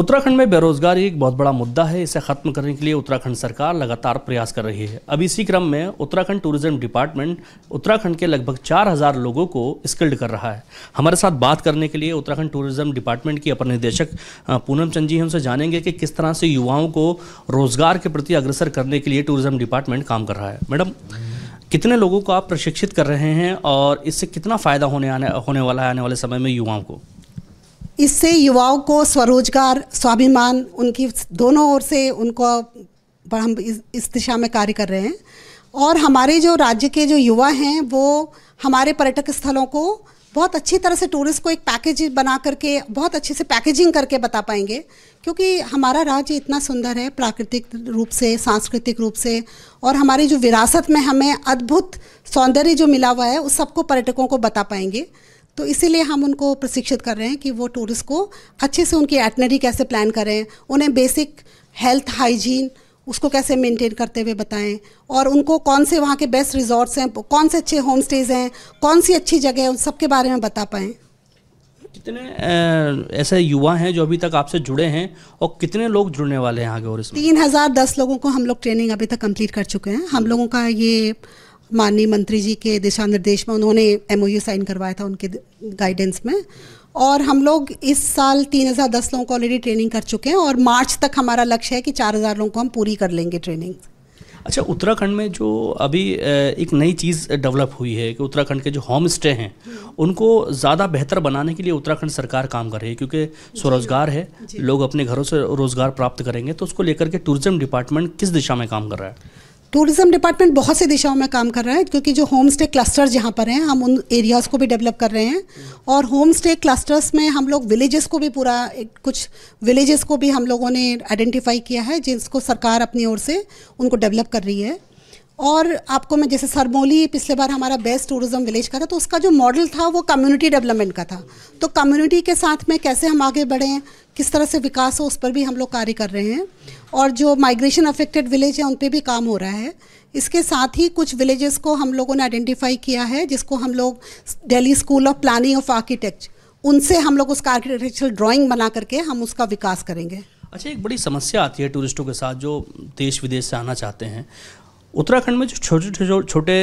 उत्तराखंड में बेरोजगारी एक बहुत बड़ा मुद्दा है इसे खत्म करने के लिए उत्तराखंड सरकार लगातार प्रयास कर रही है अब इसी क्रम में उत्तराखंड टूरिज्म डिपार्टमेंट उत्तराखंड के लगभग 4000 लोगों को स्किल्ड कर रहा है हमारे साथ बात करने के लिए उत्तराखंड टूरिज्म डिपार्टमेंट की अपर निदेशक पूनम चंद जी हमसे उनसे जानेंगे कि किस तरह से युवाओं को रोजगार के प्रति अग्रसर करने के लिए टूरिज्म डिपार्टमेंट काम कर रहा है मैडम कितने लोगों को आप प्रशिक्षित कर रहे हैं और इससे कितना फ़ायदा होने आने होने वाला है आने वाले समय में युवाओं को इससे युवाओं को स्वरोजगार स्वाभिमान उनकी दोनों ओर से उनको हम इस, दिशा में कार्य कर रहे हैं और हमारे जो राज्य के जो युवा हैं वो हमारे पर्यटक स्थलों को बहुत अच्छी तरह से टूरिस्ट को एक पैकेज बना करके बहुत अच्छे से पैकेजिंग करके बता पाएंगे क्योंकि हमारा राज्य इतना सुंदर है प्राकृतिक रूप से सांस्कृतिक रूप से और हमारी जो विरासत में हमें अद्भुत सौंदर्य जो मिला हुआ है उस सबको पर्यटकों को बता पाएंगे तो इसीलिए हम उनको प्रशिक्षित कर रहे हैं कि वो टूरिस्ट को अच्छे से उनकी एटनरी कैसे प्लान करें उन्हें बेसिक हेल्थ हाइजीन उसको कैसे मेंटेन करते हुए बताएं और उनको कौन से वहाँ के बेस्ट रिजॉर्ट्स हैं कौन से अच्छे होम स्टेज हैं कौन सी अच्छी जगह है उन सबके बारे में बता पाएँ कितने ऐसे युवा हैं जो अभी तक आपसे जुड़े हैं और कितने लोग जुड़ने वाले हैं आगे और इसमें तीन हज़ार दस लोगों को हम लोग ट्रेनिंग अभी तक कंप्लीट कर चुके हैं हम लोगों का ये माननीय मंत्री जी के दिशा निर्देश में उन्होंने एम साइन करवाया था उनके गाइडेंस में और हम लोग इस साल तीन हज़ार दस लोगों को ऑलरेडी ट्रेनिंग कर चुके हैं और मार्च तक हमारा लक्ष्य है कि चार हज़ार लोगों को हम पूरी कर लेंगे ट्रेनिंग अच्छा उत्तराखंड में जो अभी एक नई चीज़ डेवलप हुई है कि उत्तराखंड के जो होम स्टे हैं उनको ज़्यादा बेहतर बनाने के लिए उत्तराखंड सरकार काम कर रही है क्योंकि स्वरोजगार है लोग अपने घरों से रोज़गार प्राप्त करेंगे तो उसको लेकर के टूरिज़्म डिपार्टमेंट किस दिशा में काम कर रहा है टूरिज़्म डिपार्टमेंट बहुत से दिशाओं में काम कर रहा है क्योंकि जो होम स्टे क्लस्टर्स जहाँ पर हैं हम उन एरियाज़ को भी डेवलप कर रहे हैं और होम स्टे क्लस्टर्स में हम लोग विलेजेस को भी पूरा कुछ विलेजेस को भी हम लोगों ने आइडेंटिफाई किया है जिसको सरकार अपनी ओर से उनको डेवलप कर रही है और आपको मैं जैसे सरमोली पिछले बार हमारा बेस्ट टूरिज्म विलेज का था तो उसका जो मॉडल था वो कम्युनिटी डेवलपमेंट का था तो कम्युनिटी के साथ में कैसे हम आगे बढ़ें किस तरह से विकास हो उस पर भी हम लोग कार्य कर रहे हैं और जो माइग्रेशन अफेक्टेड विलेज है उन पर भी काम हो रहा है इसके साथ ही कुछ विलेजेस को हम लोगों ने आइडेंटिफाई किया है जिसको हम लोग Delhi school of planning of architect उनसे हम लोग उसका आर्किटेक्चरल ड्राइंग बना करके हम उसका विकास करेंगे अच्छा एक बड़ी समस्या आती है टूरिस्टों के साथ जो देश विदेश से आना चाहते हैं उत्तराखंड में जो छोटे छोटे छोटे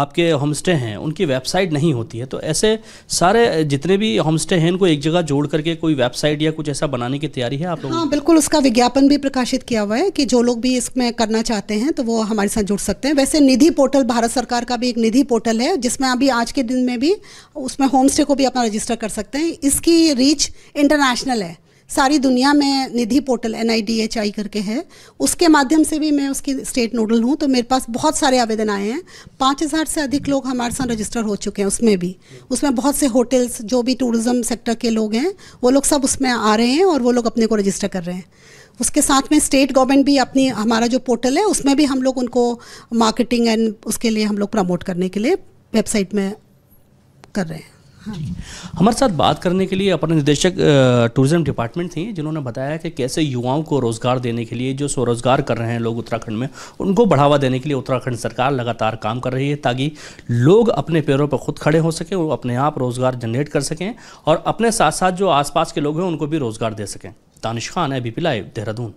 आपके होमस्टे हैं उनकी वेबसाइट नहीं होती है तो ऐसे सारे जितने भी होमस्टे हैं इनको एक जगह जोड़ करके कोई वेबसाइट या कुछ ऐसा बनाने की तैयारी है आप लोग हाँ बिल्कुल उसका विज्ञापन भी प्रकाशित किया हुआ है कि जो लोग भी इसमें करना चाहते हैं तो वो हमारे साथ जुड़ सकते हैं वैसे निधि पोर्टल भारत सरकार का भी एक निधि पोर्टल है जिसमें अभी आज के दिन में भी उसमें होम स्टे को भी अपना रजिस्टर कर सकते हैं इसकी रीच इंटरनेशनल है सारी दुनिया में निधि पोर्टल एन करके है उसके माध्यम से भी मैं उसकी स्टेट नोडल हूँ तो मेरे पास बहुत सारे आवेदन आए हैं पाँच हज़ार से अधिक लोग हमारे साथ रजिस्टर हो चुके हैं उसमें भी उसमें बहुत से होटल्स जो भी टूरिज़्म सेक्टर के लोग हैं वो लोग सब उसमें आ रहे हैं और वो लोग अपने को रजिस्टर कर रहे हैं उसके साथ में स्टेट गवर्नमेंट भी अपनी हमारा जो पोर्टल है उसमें भी हम लोग उनको मार्केटिंग एंड उसके लिए हम लोग प्रमोट करने के लिए वेबसाइट में कर रहे हैं हमारे साथ बात करने के लिए अपने निदेशक टूरिज्म डिपार्टमेंट थी जिन्होंने बताया कि कैसे युवाओं को रोज़गार देने के लिए जो स्वरोज़गार कर रहे हैं लोग उत्तराखंड में उनको बढ़ावा देने के लिए उत्तराखंड सरकार लगातार काम कर रही है ताकि लोग अपने पैरों पर खुद खड़े हो सकें और अपने आप रोज़गार जनरेट कर सकें और अपने साथ साथ जो आसपास के लोग हैं उनको भी रोज़गार दे सकें दानिश खान है बी लाइव देहरादून